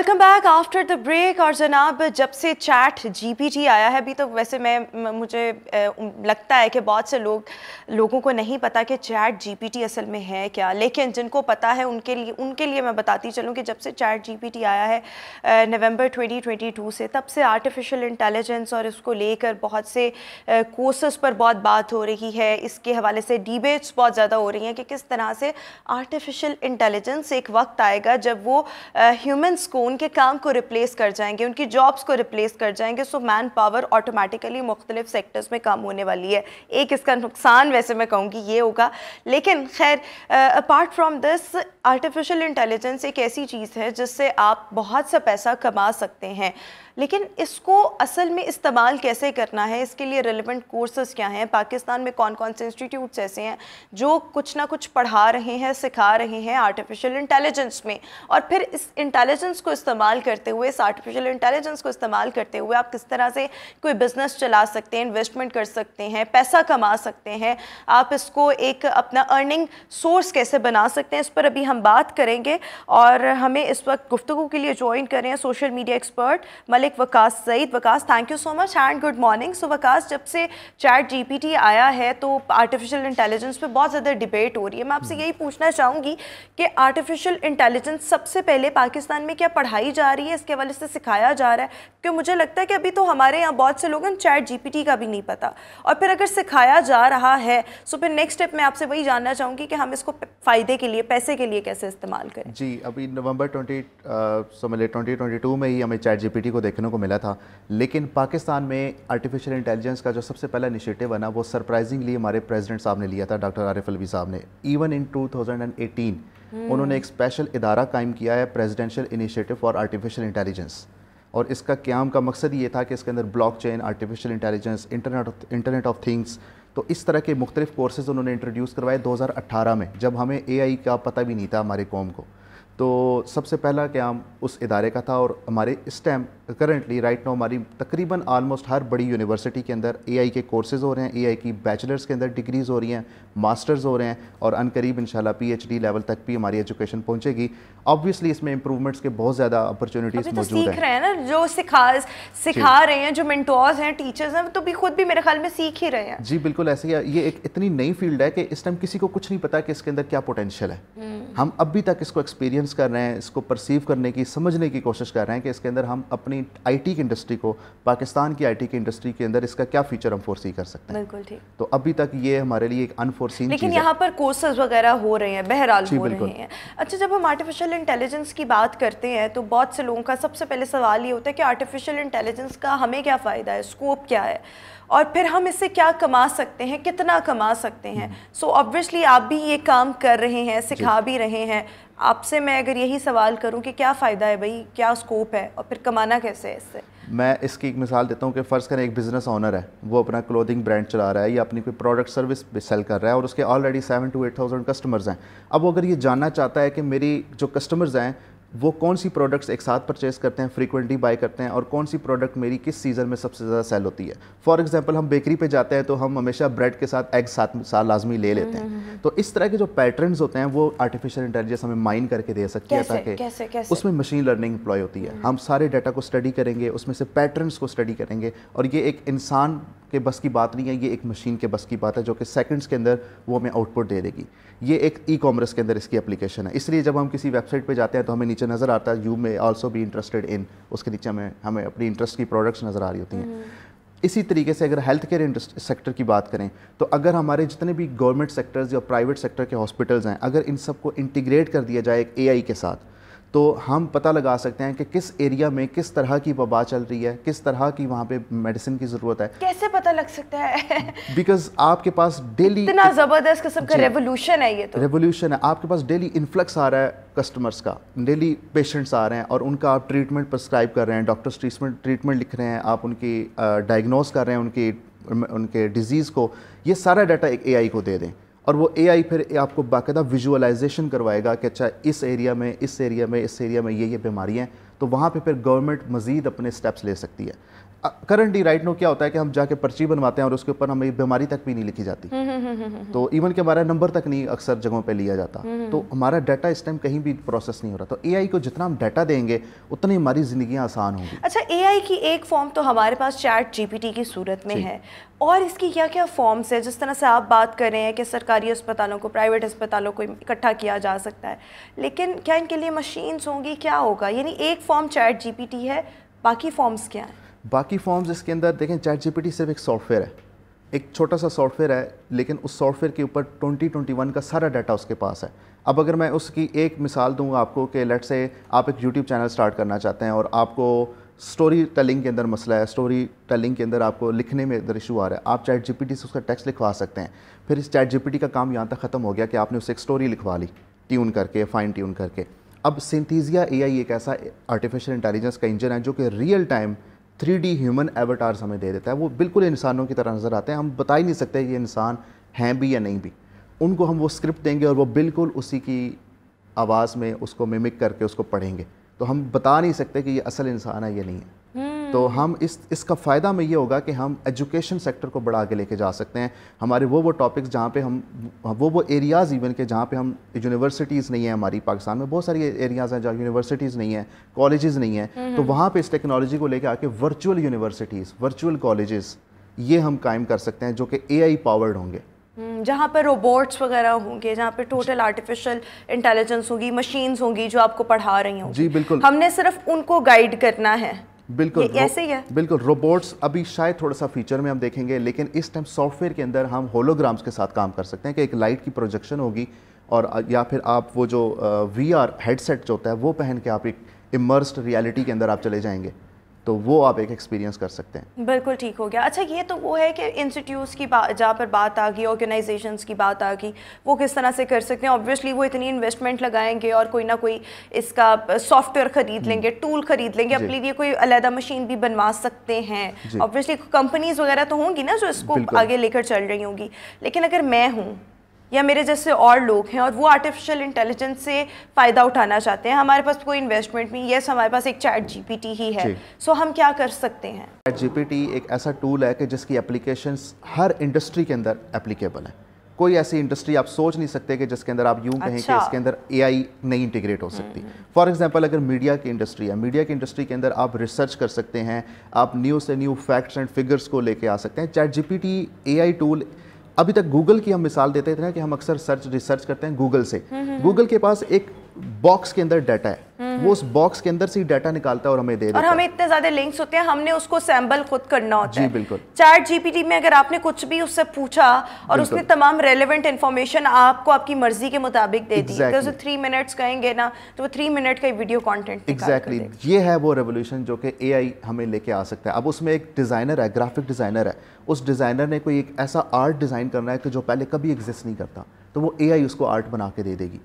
Welcome back after the break और जनाब जब से चैट जीपीटी आया है अभी तो वैसे मैं मुझे लगता है कि बहुत से लोग लोगों को नहीं पता कि चैट जीपीटी असल में है क्या लेकिन जिनको पता है उनके लिए उनके लिए मैं बताती चलूँ कि जब से चैट जीपीटी आया है नवंबर 2022 से तब से आर्टिफिशियल इंटेलिजेंस और इसको लेकर बहुत से कोर्सेस पर बहुत बात हो रही है इसके हवाले से डिबेट्स बहुत ज़्यादा हो रही हैं कि किस तरह से आर्टिफिशियल इंटेलिजेंस एक वक्त आएगा जब वो ह्यूमन्स को उनके काम को रिप्लेस कर जाएंगे उनकी जॉब्स को रिप्लेस कर जाएंगे सो मैन पावर ऑटोमेटिकली मुख्तलिफ सेक्टर्स में कम होने वाली है एक इसका नुकसान वैसे मैं कहूँगी ये होगा लेकिन खैर apart from this artificial intelligence एक ऐसी चीज़ है जिससे आप बहुत सा पैसा कमा सकते हैं लेकिन इसको असल में इस्तेमाल कैसे करना है इसके लिए रेलिवेंट कोर्सेज़ क्या हैं पाकिस्तान में कौन कौन से इंस्टीट्यूट्स ऐसे हैं जो कुछ ना कुछ पढ़ा रहे हैं सिखा रहे हैं आर्टिफिशियल इंटेलिजेंस में और फिर इस इंटेलिजेंस को इस्तेमाल करते हुए इस आर्टिफिशियल इंटेलिजेंस को इस्तेमाल करते हुए आप किस तरह से कोई बिज़नेस चला सकते हैं इन्वेस्टमेंट कर सकते हैं पैसा कमा सकते हैं आप इसको एक अपना अर्निंग सोर्स कैसे बना सकते हैं इस पर अभी हम बात करेंगे और हमें इस वक्त गुफ्तु के लिए ज्वाइन करें social media expert Malik Malik Waqas Saeed Waqas thank you so much and good morning so Waqas जब से चैट जीपीटी आया है तो आर्टिफिशियल इंटेलिजेंस पे बहुत ज़्यादा डिबेट हो रही है मैं आपसे हम्म। यही पूछना चाहूँगी कि आर्टिफिशियल इंटेलिजेंस सबसे पहले पाकिस्तान में क्या पढ़ाई जा रही है इसके हवाले से सिखाया जा रहा है क्योंकि मुझे लगता है कि अभी तो हमारे यहाँ बहुत से लोग चैट जी का भी नहीं पता और फिर अगर सिखाया जा रहा है सो फिर नेक्स्ट स्टेप मैं आपसे वही जानना चाहूँगी कि हम इसको फ़ायदे के लिए पैसे के लिए कैसे इस्तेमाल करें जी अभी नवंबर ट्वेंटी ट्वेंटी टू में ही हमें चैट जी को देखने को मिला था लेकिन पाकिस्तान में आर्टिफिशियल इंटेलिजेंस का जो सबसे पहला इनिशिएटिव है ना वो सरप्राइजिंगली हमारे प्रेसिडेंट साहब ने लिया था डॉक्टर आरिफ अलवी साहब ने इवन इन 2018 उन्होंने एक स्पेशल इदारा कायम किया है presidential initiative for artificial intelligence और इसका क्याम का मकसद ये था कि इसके अंदर block artificial intelligence internet internet of things तो इस तरह के मुख्तलिफ कोर्सेज़ उन्होंने इंट्रोड्यूस करवाए 2018 में जब हमें एआई का पता भी नहीं था हमारे कॉम को तो सबसे पहला क्याम उस इदारे का था और हमारे इस टाइम करंटली राइट नाउ हमारी तकरीबन आलमोस्ट हर बड़ी यूनिवर्सिटी के अंदर एआई के कोर्सेज़ हो रहे हैं एआई की बैचलर्स के अंदर डिग्रीज़ हो रही हैं मास्टर्स हो रहे हैं और अन पी एच डी लेवल तक भी हमारी एजुकेशन पहुंचेगी ऑब्वियसली इसमें इंप्रूवमेंट्स के बहुत ज़्यादा अपॉर्चुनिटीज तो मौजूद हैं हैं ना जो सिखा सिखा रहे हैं जो मिनटोज हैं टीचर्स हैं तो भी खुद भी मेरे ख्याल में सीख ही रहे हैं जी बिल्कुल ऐसे ही ये एक इतनी नई फील्ड है कि इस टाइम किसी को कुछ नहीं पता कि इसके अंदर क्या पोटेंशियल है हम्म। हम अभी तक इसको एक्सपीरियंस एक्सपीरियंस कर रहे हैं इसको परसीव करने की समझने की कोशिश कर रहे हैं कि इसके अंदर हम अपनी आईटी की इंडस्ट्री को पाकिस्तान की आईटी की इंडस्ट्री के अंदर इसका क्या फ्यूचर हम फोर्सी कर सकते हैं बिल्कुल ठीक तो अभी तक ये हमारे लिए एक अनफोर्सीन लेकिन यहाँ पर कोर्सेज वगैरह हो रहे हैं बहरहाल हो रहे हैं अच्छा जब हम आर्टिफिशियल इंटेलिजेंस की बात करते हैं तो बहुत से लोगों का सबसे पहले सवाल ये होता है कि आर्टिफिशियल इंटेलिजेंस का हमें क्या फ़ायदा है स्कोप क्या है और फिर हम इससे क्या कमा सकते हैं कितना कमा सकते हैं सो हम्म। so, ऑब्वियसली आप भी ये काम कर रहे हैं सिखा भी रहे हैं आपसे मैं अगर यही सवाल करूं कि क्या फ़ायदा है भाई क्या स्कोप है और फिर कमाना कैसे है इससे मैं इसकी एक मिसाल देता हूँ कि फ़र्ज़ करें एक बिज़नेस ऑनर है वो अपना क्लोथिंग ब्रांड चला रहा है या अपनी कोई प्रोडक्ट सर्विस सेल कर रहा है और उसके already seven two eight thousand customers हैं अब वो अगर ये जानना चाहता है कि मेरी जो कस्टमर्स हैं वो कौन सी प्रोडक्ट्स एक साथ परचेस करते हैं फ्रीक्वेंटली बाय करते हैं और कौन सी प्रोडक्ट मेरी किस सीज़न में सबसे ज़्यादा सेल होती है फॉर एग्जांपल हम बेकरी पे जाते हैं तो हम हमेशा ब्रेड के साथ एग साथ साथ लाजमी ले लेते हैं हम्म, हम्म, हम्म। तो इस तरह के जो पैटर्न्स होते हैं वो आर्टिफिशियल इंटेलिजेंस हमें माइन करके दे सकती है ताकि उसमें मशीन लर्निंग इंप्लॉय होती है हम सारे डाटा को स्टडी करेंगे उसमें से पैटर्नस को स्टडी करेंगे और ये एक इंसान के बस की बात नहीं है ये एक मशीन के बस की बात है जो कि सेकंड्स के अंदर वो हमें आउटपुट दे देगी ये एक ई कॉमर्स के अंदर इसकी एप्लीकेशन है इसलिए जब हम किसी वेबसाइट पे जाते हैं तो हमें नीचे नज़र आता है यू में आल्सो बी इंटरेस्टेड इन उसके नीचे हमें हमें अपनी इंटरेस्ट की प्रोडक्ट्स नज़र आ रही होती हैं हम्म। इसी तरीके से अगर हेल्थ केयर सेक्टर की बात करें तो अगर हमारे जितने भी गवर्नमेंट सेक्टर्स या प्राइवेट सेक्टर के हॉस्पिटल्स हैं अगर इन सबको इंटीग्रेट कर दिया जाए एक ए के साथ तो हम पता लगा सकते हैं कि किस एरिया में किस तरह की वबा चल रही है किस तरह की वहाँ पे मेडिसिन की ज़रूरत है कैसे पता लग सकता है बिकॉज आपके पास डेली इतना ज़बरदस्त किस्म का रेवोल्यूशन है ये तो रेवोल्यूशन है आपके पास डेली इन्फ्लक्स आ रहा है कस्टमर्स का डेली पेशेंट्स आ रहे हैं और उनका आप ट्रीटमेंट प्रस्क्राइब कर रहे हैं डॉक्टर्स ट्रीटमेंट ट्रीटमेंट लिख रहे हैं आप उनकी डायग्नोज uh, कर रहे हैं उनकी उनके डिज़ीज़ को ये सारा डाटा एक ए को दे दें और वो एआई फिर आपको बाकायदा विजुअलाइजेशन करवाएगा कि अच्छा इस एरिया में इस एरिया में इस एरिया में ये ये बीमारियाँ हैं तो वहाँ पे फिर गवर्नमेंट मज़ीद अपने स्टेप्स ले सकती है करंटली राइट नो क्या होता है कि हम जाके पर्ची बनवाते हैं और उसके ऊपर हमें बीमारी तक भी नहीं लिखी जाती हम्म, हम्म, हम्म, तो इवन के हमारा नंबर तक नहीं अक्सर जगहों पे लिया जाता तो हमारा डाटा इस टाइम कहीं भी प्रोसेस नहीं हो रहा तो एआई को जितना हम डाटा देंगे उतनी हमारी जिंदगी आसान होंगी अच्छा ए की एक फॉर्म तो हमारे पास चैट जी की सूरत में है और इसकी क्या क्या फॉर्म्स है जिस तरह से आप बात कर रहे हैं कि सरकारी अस्पतालों को प्राइवेट अस्पतालों को इकट्ठा किया जा सकता है लेकिन क्या इनके लिए मशीन्स होंगी क्या होगा यानी एक फॉर्म चैट जीपीटी है बाकी फॉर्म्स क्या हैं बाकी फॉर्म्स इसके अंदर देखें चैट जीपीटी सिर्फ एक सॉफ्टवेयर है एक छोटा सा सॉफ्टवेयर है लेकिन उस सॉफ्टवेयर के ऊपर 2021 का सारा डाटा उसके पास है अब अगर मैं उसकी एक मिसाल दूंगा आपको कि लेट से आप एक यूट्यूब चैनल स्टार्ट करना चाहते हैं और आपको स्टोरी टेलिंग के अंदर मसला है स्टोरी टेलिंग के अंदर आपको लिखने में इधर इशू आ रहा है आप चैट जीपीटी से उसका टेक्स्ट लिखवा सकते हैं फिर इस चैट जीपीटी का काम यहाँ तक ख़त्म हो गया कि आपने उसे एक स्टोरी लिखवा ली ट्यून करके फाइन ट्यून करके अब सिंथीजिया एआई एक ऐसा आर्टिफिशियल इंटेलिजेंस का इंजन है जो कि real time three human avatars हमें दे देता है वो बिल्कुल इंसानों की तरह नज़र आते हैं हम बता ही नहीं सकते ये इंसान हैं भी या नहीं भी उनको हम वो स्क्रिप्ट देंगे और वो बिल्कुल उसी की आवाज़ में उसको मिमिक करके उसको पढ़ेंगे तो हम बता नहीं सकते कि ये असल इंसान है या नहीं है हम्म। तो हम इस इसका फ़ायदा में ये होगा कि हम एजुकेशन सेक्टर को बढ़ा के लेके जा सकते हैं हमारे वो वो टॉपिक्स जहाँ पे हम वो वो एरियाज़ इवन के जहाँ पे हम यूनिवर्सिटीज़ नहीं है हमारी पाकिस्तान में बहुत सारी एरियाज़ हैं जहाँ यूनिवर्सिटीज़ नहीं है कॉलेजेस नहीं हैं हम्म। तो वहाँ पे इस टेक्नोलॉजी को लेकर आके वर्चुअल यूनिवर्सिटीज़ वर्चुअल कॉलेजेस ये हम कायम कर सकते हैं जो कि ए पावर्ड होंगे हम्म, जहाँ पर रोबोट्स वगैरह होंगे जहाँ पर टोटल आर्टिफिशियल इंटेलिजेंस होगी मशीन्स होंगी जो आपको पढ़ा रही होंगी जी बिल्कुल हमने सिर्फ उनको गाइड करना है बिल्कुल ऐसे ही है बिल्कुल रोबोट्स अभी शायद थोड़ा सा फीचर में हम देखेंगे लेकिन इस टाइम सॉफ्टवेयर के अंदर हम होलोग्राम्स के साथ काम कर सकते हैं कि एक लाइट की प्रोजेक्शन होगी और या फिर आप वो जो वी आर हेडसेट जो होता है वो पहन के आप एक इमर्स्ड रियलिटी के अंदर आप चले जाएंगे तो वो आप एक एक्सपीरियंस कर सकते हैं बिल्कुल ठीक हो गया अच्छा ये तो वो है कि इंस्टीट्यूट्स की जहाँ पर बात आ गई ऑर्गेनाइजेशन की बात आ गई वो किस तरह से कर सकते हैं ऑब्वियसली वो इतनी इन्वेस्टमेंट लगाएंगे और कोई ना कोई इसका सॉफ्टवेयर ख़रीद लेंगे टूल ख़रीद लेंगे अपने लिए कोई अलहदा मशीन भी बनवा सकते हैं ऑब्वियसली कंपनीज वगैरह तो होंगी ना जो इसको आगे लेकर चल रही होंगी लेकिन अगर मैं हूँ या मेरे जैसे और लोग हैं और वो आर्टिफिशियल इंटेलिजेंस से फ़ायदा उठाना चाहते हैं हमारे पास कोई इन्वेस्टमेंट नहीं येस हमारे पास एक चैट जीपीटी ही है सो हम क्या कर सकते हैं चैट जीपीटी एक ऐसा टूल है कि जिसकी एप्लीकेशन हर इंडस्ट्री के अंदर एप्लीकेबल है कोई ऐसी इंडस्ट्री आप सोच नहीं सकते कि जिसके अंदर आप यूँ कहें अच्छा। कि इसके अंदर एआई नहीं इंटीग्रेट हो हम्म, सकती फॉर हम्म, एग्जांपल हम्म। अगर मीडिया की इंडस्ट्री है मीडिया की इंडस्ट्री के अंदर आप रिसर्च कर सकते हैं आप न्यू से न्यू फैक्ट्स एंड फिगर्स को लेके आ सकते हैं चैट जीपीटी एआई टूल अभी तक गूगल की हम मिसाल देते थे ना कि हम अक्सर सर्च रिसर्च करते हैं गूगल से गूगल हम्म, हम्म, हम्म। के पास एक बॉक्स के अंदर डाटा है हम्म। वो उस बॉक्स के अंदर से डाटा निकालता है और हमें दे देता और हमें इतने ज्यादा लिंक्स होते हैं हमने उसको सैंपल खुद करना होता जी, है बिल्कुल चैट जीपीटी में अगर आपने कुछ भी उससे पूछा और उसने तमाम रेलिवेंट इन्फॉर्मेशन आपको आपकी मर्जी के मुताबिक दे दी तो उसे थ्री मिनट्स कहेंगे ना तो वो थ्री मिनट का वीडियो कॉन्टेंट एग्जैक्टली ये है वो रेवोल्यूशन जो कि ए हमें लेके आ सकता है अब उसमें एक डिज़ाइनर है ग्राफिक डिज़ाइनर है उस डिज़ाइनर ने कोई एक ऐसा आर्ट डिज़ाइन करना है कि जो पहले कभी एग्जिस्ट नहीं करता तो वो ए उसको आर्ट बना के दे देगी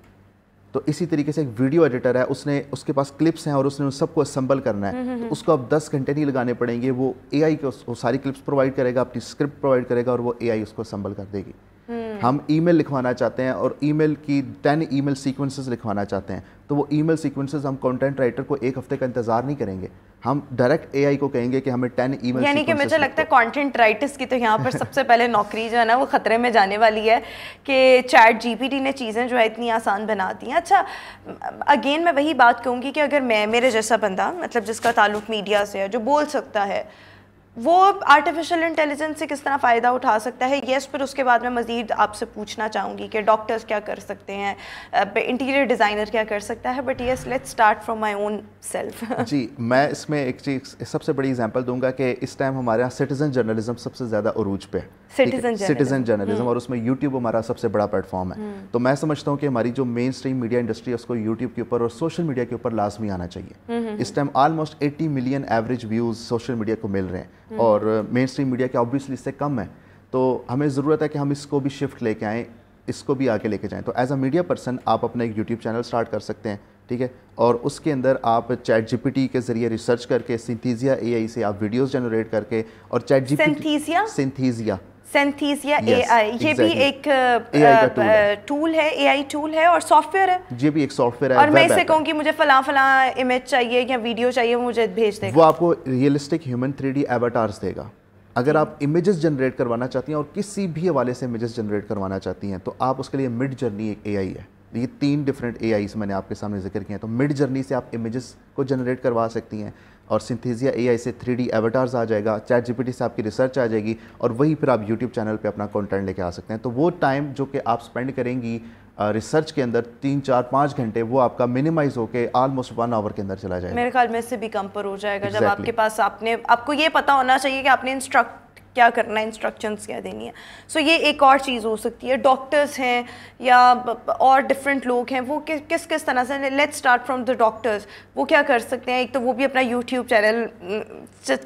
तो इसी तरीके से एक वीडियो एडिटर है उसने उसके पास क्लिप्स हैं और उसने उन सबको असम्बल करना है तो उसको अब 10 घंटे नहीं लगाने पड़ेंगे वो आई को सारी क्लिप्स प्रोवाइड करेगा अपनी स्क्रिप्ट प्रोवाइड करेगा और वो आई उसको असम्बल कर देगी हम ईमेल लिखवाना चाहते हैं और ईमेल की टेन ईमेल सीक्वेंसेस लिखवाना चाहते हैं तो वो ईमेल सीक्वेंसेस हम कंटेंट राइटर को एक हफ्ते का इंतज़ार नहीं करेंगे हम डायरेक्ट एआई को कहेंगे कि हमें टेन ईमेल यानी कि मुझे लगता है कंटेंट राइटर्स की तो यहाँ पर सबसे पहले नौकरी जो है ना वो खतरे में जाने वाली है कि चैट जीपीटी ने चीज़ें जो है इतनी आसान बना दी हैं अच्छा अगेन मैं वही बात कहूँगी कि अगर मैं मेरे जैसा बंदा मतलब जिसका ताल्लुक मीडिया से है जो बोल सकता है वो आर्टिफिशियल इंटेलिजेंस से किस तरह फ़ायदा उठा सकता है येस फिर उसके बाद मैं मज़ीद आपसे पूछना चाहूँगी कि डॉक्टर्स क्या कर सकते हैं इंटीरियर डिज़ाइनर क्या कर सकता है but yes let's start from my own self जी मैं इसमें एक चीज़ सबसे बड़ी एग्जाम्पल दूंगा कि इस टाइम हमारे यहाँ सिटीज़न जर्नलिज्म सबसे ज़्यादा अरूज पे है सिटीजन जर्नलिज्म hmm. और उसमें यूट्यूब हमारा सबसे बड़ा प्लेटफॉर्म है hmm. तो मैं समझता हूँ कि हमारी जो मेन स्ट्रीम मीडिया इंडस्ट्री है उसको यूट्यूब के ऊपर और सोशल मीडिया के ऊपर लाजमी आना चाहिए hmm, इस time almost 80 million average views social media को मिल रहे हैं और मेन स्ट्रीम मीडिया के ऑब्वियसली इससे कम है तो हमें ज़रूरत है कि हम इसको भी शिफ्ट लेके आएँ इसको भी आगे लेके जाएँ तो एज अ मीडिया पर्सन आप अपना एक यूट्यूब चैनल स्टार्ट कर सकते हैं ठीक है और उसके अंदर आप चैट जीपीटी के जरिए रिसर्च करके सिंथीजिया एआई से आप वीडियोस जनरेट करके और चैट जीपीटी सिंथीजिया सेंथीसिया ए yes, आई ये exactly. भी एक टूल uh, uh, है ए आई टूल है और सॉफ्टवेयर है ये भी एक सॉफ्टवेयर है और मैं इसे कहूँ कि मुझे फला फला इमेज चाहिए या वीडियो चाहिए मुझे भेज देगा वो आपको रियलिस्टिक ह्यूमन थ्री डी देगा अगर आप इमेजेस जनरेट करवाना चाहती हैं और किसी भी हवाले से इमेजेस जनरेट करवाना चाहती हैं तो आप उसके लिए मिड जर्नी एक ए है ये तीन डिफरेंट ए मैंने आपके सामने जिक्र किए हैं तो मिड जर्नी से आप इमेजेस को जनरेट करवा सकती हैं और सिंथेजिया एआई से थ्री डी आ जाएगा चैट जीपीटी से आपकी रिसर्च आ जाएगी और वहीं पर आप यूट्यूब चैनल पे अपना कंटेंट लेके आ सकते हैं तो वो टाइम जो कि आप स्पेंड करेंगी रिसर्च के अंदर तीन चार पाँच घंटे वो आपका मिनिमाइज होकर ऑलमोस्ट वन आवर के अंदर चला जाएगा मेरे ख्याल में इससे भी कम पर हो जाएगा exactly. जब आपके पास आपने आपको ये पता होना चाहिए कि आपने इंस्ट्रक्ट क्या करना है इंस्ट्रक्शंस क्या देनी है सो so, ये एक और चीज़ हो सकती है डॉक्टर्स हैं या और डिफरेंट लोग हैं वो कि, किस किस तरह से let's start from the doctors वो क्या कर सकते हैं एक तो वो भी अपना यूट्यूब चैनल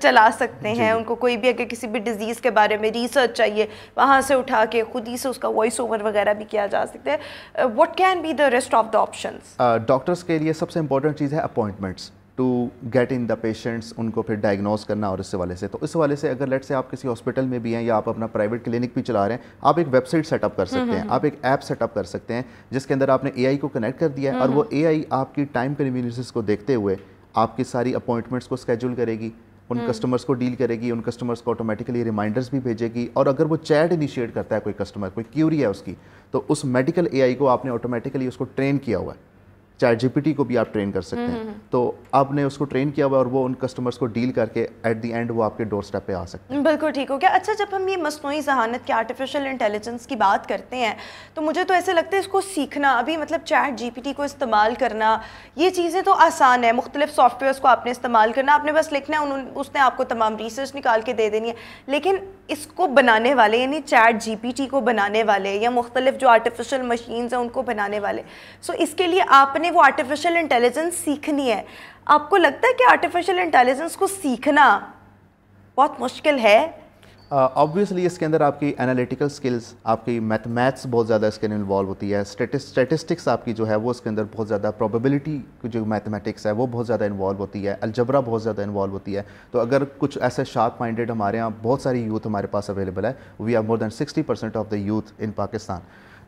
चला सकते हैं उनको कोई भी अगर किसी भी डिज़ीज़ के बारे में रिसर्च चाहिए वहाँ से उठा के खुद ही से उसका वॉइस ओवर वगैरह भी किया जा सकता है what can be the rest of the option doctors के लिए सबसे इंपॉर्टेंट चीज़ है appointments to get in the patients उनको फिर डायग्नोज़ करना और इस वाले से तो इस वाले से अगर लेट से आप किसी हॉस्पिटल में भी हैं या आप अपना प्राइवेट क्लिनिक भी चला रहे हैं आप एक वेबसाइट सेटअप कर सकते हैं हम्म, हम्म, आप एक ऐप सेटअप कर सकते हैं जिसके अंदर आपने ए को कनेक्ट कर दिया है और वो ए हम्म, आपकी टाइम कन्वीनियंसिस को देखते हुए आपकी सारी अपॉइंटमेंट्स को स्केड्यूल करेगी उन कस्टमर्स को डील करेगी उन कस्टमर्स को ऑटोमेटिकली रिमाइंडर्स भी भेजेगी और अगर वो चैट इनिशिएट करता है कोई कस्टमर कोई क्यूरी है उसकी तो उस मेडिकल एआई को आपने ऑटोमेटिकली उसको ट्रेन किया हुआ है चाहे जीपीटी को भी आप ट्रेन कर सकते हैं हम्म, हम्म, हम्म। तो आपने उसको ट्रेन किया हुआ और वो उन कस्टमर्स को डील करके एट द एंड वो आपके डोर स्टेप पे आ सकते हैं बिल्कुल ठीक हो गया अच्छा जब हम ये मसनू जहानत के आर्टिफिशियल इंटेलिजेंस की बात करते हैं तो मुझे तो ऐसे लगता है इसको सीखना अभी मतलब चैट जी को इस्तेमाल करना ये चीज़ें तो आसान है मुख्तलिफ सॉफ्टवेयर को आपने इस्तेमाल करना आपने बस लिखना है उसने आपको तमाम रिसर्च निकाल के दे देनी है लेकिन इसको बनाने वाले यानी चैट जी को बनाने वाले या मुख्तलिफ जो आर्टिफिशियल मशीन्स हैं उनको बनाने वाले सो इसके लिए आपने आपने वो आर्टिफिशियल इंटेलिजेंस सीखनी है आपको लगता है कि आर्टिफिशियल इंटेलिजेंस को सीखना बहुत मुश्किल है ऑब्वियसली uh, इसके अंदर आपकी एनालिटिकल स्किल्स आपकी मैथमेट्स बहुत ज़्यादा इसके अंदर इन्वॉल्व होती है स्टेटिस्टिक्स आपकी जो है वो इसके अंदर बहुत ज़्यादा प्रोबेबिलिटी की जो मैथमेटिक्स है वो बहुत ज़्यादा इन्वॉल्व होती है अलजबरा बहुत ज़्यादा इन्वॉल्व होती है तो अगर कुछ ऐसे शार्प माइंडेड हमारे यहाँ बहुत सारी यूथ हमारे पास अवेलेबल है we are more than sixty of the youth in Pakistan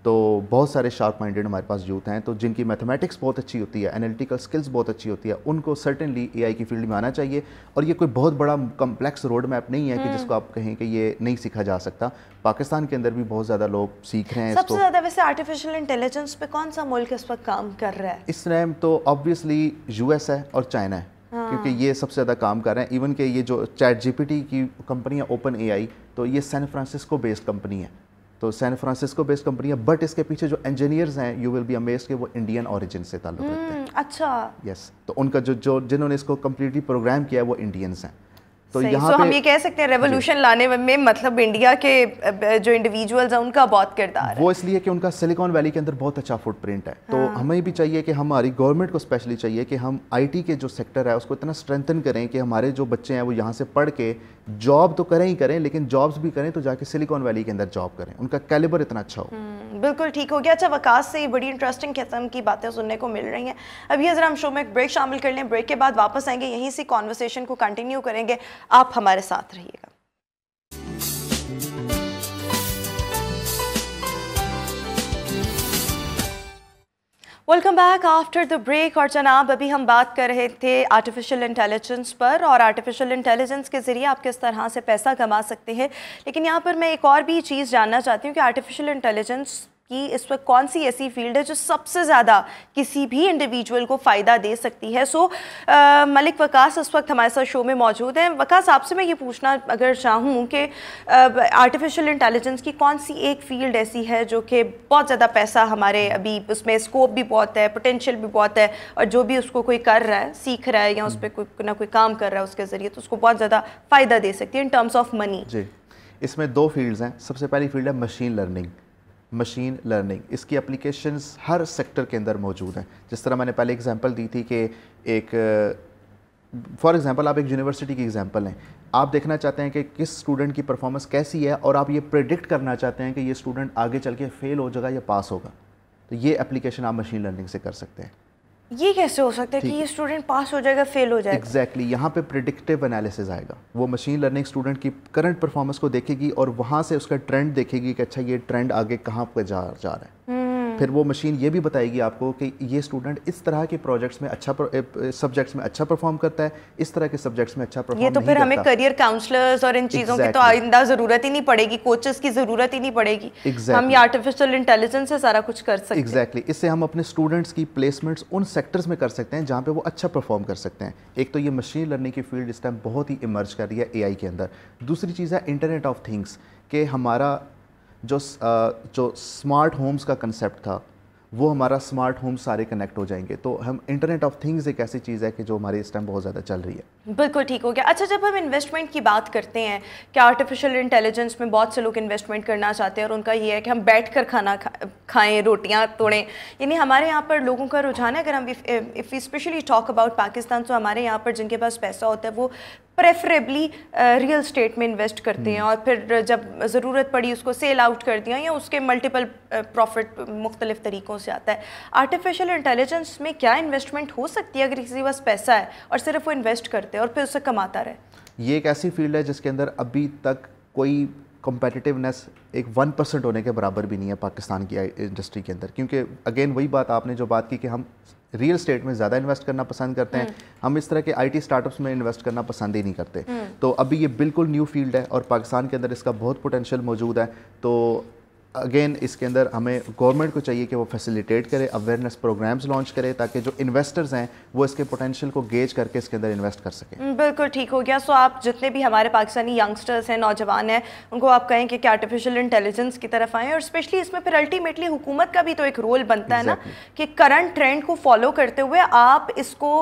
तो बहुत सारे शार्प माइंडेड हमारे पास यूथ हैं तो जिनकी मैथमेटिक्स बहुत अच्छी होती है एनालिटिकल स्किल्स बहुत अच्छी होती है उनको सर्टेनली ए की फील्ड में आना चाहिए और ये कोई बहुत बड़ा कम्प्लेक्स रोड मैप नहीं है कि हम्म। जिसको आप कहें कि ये नहीं सीखा जा सकता पाकिस्तान के अंदर भी बहुत ज़्यादा लोग सीख रहे हैं सबसे तो ज़्यादा वैसे आर्टिफिशियल इंटेलिजेंस पर कौन सा मुल्क इस पर काम कर रहा है इस टाइम तो ऑब्वियसली यू है और चाइना है हाँ। क्योंकि ये सबसे ज़्यादा काम कर रहे हैं इवन के ये जो चैट जीपीटी की कंपनी है ओपन एआई तो ये सैन फ्रांसिस्को बेस्ड कंपनी है तो सैन फ्रांसिस्को बेस्ड कंपनी है बट इसके पीछे जो इंजीनियर्स हैं यू विल बी अमेज के वो इंडियन ऑरिजिन से ताल्लुक रखते हैं हम्म, अच्छा यस तो उनका जो जो जिन्होंने इसको कम्प्लीटली प्रोग्राम किया है वो इंडियंस हैं तो यहाँ हम ये कह सकते हैं रेवोल्यूशन लाने में मतलब इंडिया के जो इंडिविजुअल्स हैं उनका बहुत किरदार वो इसलिए कि उनका सिलिकॉन वैली के अंदर बहुत अच्छा फुटप्रिंट है तो हाँ। हमें भी चाहिए कि हमारी गवर्नमेंट को स्पेशली चाहिए कि हम आई के जो सेक्टर है उसको इतना स्ट्रेंथन करें कि हमारे जो बच्चे हैं वो यहाँ से पढ़ के जॉब तो करें ही करें लेकिन जॉब्स भी करें तो जाके सिलिकॉन वैली के अंदर जॉब करें उनका कैलिबर इतना अच्छा हो हम्म, बिल्कुल ठीक हो गया अच्छा वकास से बड़ी इंटरेस्टिंग किस्म की बातें सुनने को मिल रही हैं अभी ज़रा हम शो में एक ब्रेक शामिल कर लें ब्रेक के बाद वापस आएंगे यहीं से कॉन्वर्सेशन को कंटिन्यू करेंगे आप हमारे साथ रहिएगा welcome back after the break और जनाब अभी हम बात कर रहे थे आर्टिफिशियल इंटेलिजेंस पर और आर्टिफिशियल इंटेलिजेंस के ज़रिए आप किस तरह से पैसा कमा सकते हैं लेकिन यहाँ पर मैं एक और भी चीज़ जानना चाहती हूँ कि आर्टिफिशियल इंटेलिजेंस कि इस वक्त कौन सी ऐसी फील्ड है जो सबसे ज़्यादा किसी भी इंडिविजुअल को फ़ायदा दे सकती है सो आ, मलिक वकास इस वक्त हमारे साथ शो में मौजूद हैं वकास आपसे मैं ये पूछना अगर चाहूँ कि आर्टिफिशियल इंटेलिजेंस की कौन सी एक फील्ड ऐसी है जो कि बहुत ज़्यादा पैसा हमारे अभी उसमें स्कोप भी बहुत है पोटेंशियल भी बहुत है और जो भी उसको कोई कर रहा है सीख रहा है या उस पर कोई हम्म। ना कोई काम कर रहा है उसके ज़रिए तो उसको बहुत ज़्यादा फ़ायदा दे सकती है इन टर्म्स ऑफ मनी जी इसमें दो फील्ड्स हैं सबसे पहली फील्ड है मशीन लर्निंग मशीन लर्निंग इसकी एप्लीकेशंस हर सेक्टर के अंदर मौजूद हैं जिस तरह मैंने पहले एग्जांपल दी थी कि एक फॉर एग्ज़ाम्पल आप एक यूनिवर्सिटी की एग्जांपल हैं आप देखना चाहते हैं कि किस स्टूडेंट की परफॉर्मेंस कैसी है और आप ये प्रिडिक्ट करना चाहते हैं कि ये स्टूडेंट आगे चल के फ़ेल हो जाएगा या पास होगा तो ये एप्लीकेशन आप मशीन लर्निंग से कर सकते हैं ये कैसे हो सकता है कि ये स्टूडेंट पास हो जाएगा फेल हो जाएगा एग्जैक्टली exactly, यहाँ पे प्रिडिक्टिव एनालिसिस आएगा वो मशीन लर्निंग स्टूडेंट की करंट परफॉर्मेंस को देखेगी और वहाँ से उसका ट्रेंड देखेगी कि अच्छा ये ट्रेंड आगे कहाँ पर जा जा रहा है हम्म। फिर वो मशीन ये भी बताएगी आपको कि ये स्टूडेंट इस तरह के प्रोजेक्ट्स में अच्छा सब्जेक्ट्स eh, eh, में अच्छा परफॉर्म करता है इस तरह के सब्जेक्ट्स में अच्छा परफॉर्म ये तो फिर हमें करियर काउंसलर्स और इन चीज़ों की तो आइंदा ज़रूरत ही नहीं पड़ेगी कोचेस की ज़रूरत ही नहीं पड़ेगी exactly. हम ये आर्टिफिशियल इंटेलिजेंस से सारा कुछ कर सकते हैं एग्जैक्टली इससे हम अपने स्टूडेंट्स की प्लेसमेंट्स उन सेक्टर्स में कर सकते हैं जहाँ पे वो अच्छा परफॉर्म कर सकते हैं एक तो ये मशीन लर्निंग की फील्ड इस टाइम बहुत ही इमर्ज कर रही है ए के अंदर दूसरी चीज़ है इंटरनेट ऑफ थिंग्स के हमारा जो जो स्मार्ट होम्स का कंसेप्ट था वो हमारा स्मार्ट होम सारे कनेक्ट हो जाएंगे तो हम इंटरनेट ऑफ थिंग्स एक ऐसी चीज़ है कि जो हमारे इस टाइम बहुत ज़्यादा चल रही है बिल्कुल ठीक हो गया अच्छा जब हम इन्वेस्टमेंट की बात करते हैं कि आर्टिफिशियल इंटेलिजेंस में बहुत से लोग इन्वेस्टमेंट करना चाहते हैं और उनका ये है कि हम बैठ कर खाना खा, खाएँ रोटियाँ तोड़ें यानी हमारे यहाँ पर लोगों का रुझान है अगर हम if specially talk about Pakistan तो हमारे यहाँ पर जिनके पास पैसा होता है वो प्रेफरेबली रियल स्टेट में इन्वेस्ट करते हैं hmm. और फिर uh, जब ज़रूरत पड़ी उसको सेल आउट कर दिया या उसके मल्टीपल प्रॉफिट uh, मुख्तलिफ तरीक़ों से आता है आर्टिफिशियल इंटेलिजेंस में क्या इन्वेस्टमेंट हो सकती है अगर किसी पास पैसा है और सिर्फ वो इन्वेस्ट करते हैं और फिर उसे कमाता रहे ये एक ऐसी फील्ड है जिसके अंदर अभी तक कोई कम्पेटिटिवनेस एक वन परसेंट होने के बराबर भी नहीं है पाकिस्तान की इंडस्ट्री uh, के अंदर क्योंकि अगेन वही बात आपने जो बात की कि हम रियल स्टेट में ज़्यादा इन्वेस्ट करना पसंद करते हैं हम्म। हम इस तरह के आईटी स्टार्टअप्स में इन्वेस्ट करना पसंद ही नहीं करते हम्म। तो अभी ये बिल्कुल न्यू फील्ड है और पाकिस्तान के अंदर इसका बहुत पोटेंशियल मौजूद है तो अगेन इसके अंदर हमें गवर्नमेंट को चाहिए कि वो फैसिलिटेट करे अवेयरनेस प्रोग्राम्स लॉन्च करे ताकि जो इन्वेस्टर्स हैं वो इसके पोटेंशियल को गेज करके इसके अंदर इन्वेस्ट कर सकें हम्म, बिल्कुल ठीक हो गया सो आप जितने भी हमारे पाकिस्तानी यंगस्टर्स हैं नौजवान हैं उनको आप कहें कि आर्टिफिशियल इंटेलिजेंस की तरफ आएँ और स्पेशली इसमें फिर अल्टीमेटली हुकूमत का भी तो एक रोल बनता exactly. है ना कि करंट ट्रेंड को फॉलो करते हुए आप इसको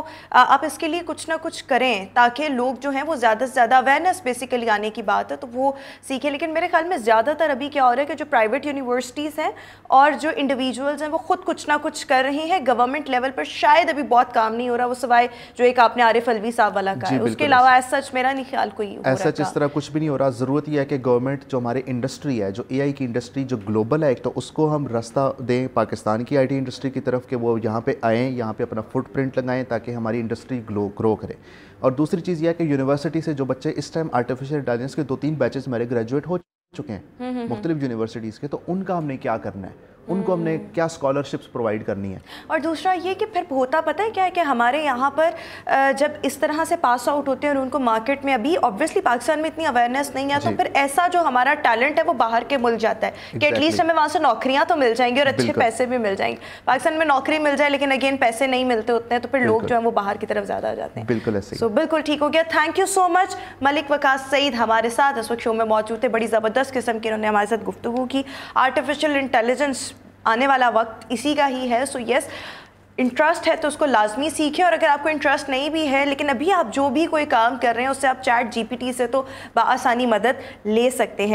आप इसके लिए कुछ ना कुछ करें ताकि लोग जो हैं वो ज़्यादा से ज़्यादा अवेयरनेस बेसिकली आने की बात है तो वो सीखें लेकिन मेरे ख्याल में ज़्यादातर अभी क्या हो रहा है कि जो प्राइवेट प्राइवेट यूनिवर्सिटीज़ हैं और जो इंडिविजुअल्स हैं वो ख़ुद कुछ ना कुछ कर रही हैं गवर्नमेंट लेवल पर शायद अभी बहुत काम नहीं हो रहा वो सवाए जो एक आपने आरिफ अलवी साहब वाला कहा है उसके अलावा एज सच मेरा नहीं ख्याल कोई एज सच इस तरह कुछ भी नहीं हो रहा ज़रूरत यह है कि गवर्नमेंट जो हमारी इंडस्ट्री है जो ए की इंडस्ट्री जो ग्लोबल है एक तो उसको हम रास्ता दें पाकिस्तान की आई इंडस्ट्री की तरफ कि वो यहाँ पर आएँ यहाँ पर अपना फुट लगाएँ ताकि हमारी इंडस्ट्री ग्लो ग्रो करे और दूसरी चीज़ यह है कि यूनिवर्सिटी से जो बच्चे इस टाइम आर्टिफिशियल इंटेलिजेंस के दो तीन बैचेस मेरे ग्रेजुएट हो चुके हैं हम्म, हम्म, हम्म। मुख्तलिफ यूनिवर्सिटीज़ के तो उनका हमने क्या करना है उनको हमने हम्म। क्या स्कॉलरशिप्स प्रोवाइड करनी है और दूसरा ये कि फिर होता पता है क्या है कि हमारे यहाँ पर जब इस तरह से पास आउट होते हैं और उनको मार्केट में अभी ऑब्वियसली पाकिस्तान में इतनी अवेयरनेस नहीं है तो फिर ऐसा जो हमारा टैलेंट है वो बाहर के मुल्क जाता है exactly. कि एटलीस्ट हमें वहाँ से नौकरियाँ तो मिल जाएंगी और अच्छे पैसे भी मिल जाएंगे पाकिस्तान में नौकरी मिल जाए लेकिन अगेन पैसे नहीं मिलते उतने तो फिर लोग जो है वो बाहर की तरफ ज़्यादा आ जाते हैं बिल्कुल ऐसे सो बिल्कुल ठीक हो गया thank you so much Malik Waqas Saeed हमारे साथ इस वक्त शो में मौजूद थे बड़ी ज़बरदस्त किस्म की उन्होंने हमारे साथ गुफ्तु की आर्टिफिशियल इंटेलिजेंस आने वाला वक्त इसी का ही है so so, yes yes, interest है तो उसको लाजमी सीखें और अगर आपको इंटरेस्ट नहीं भी है लेकिन अभी आप जो भी कोई काम कर रहे हैं उससे आप चैट जीपीटी से तो बसानी मदद ले सकते हैं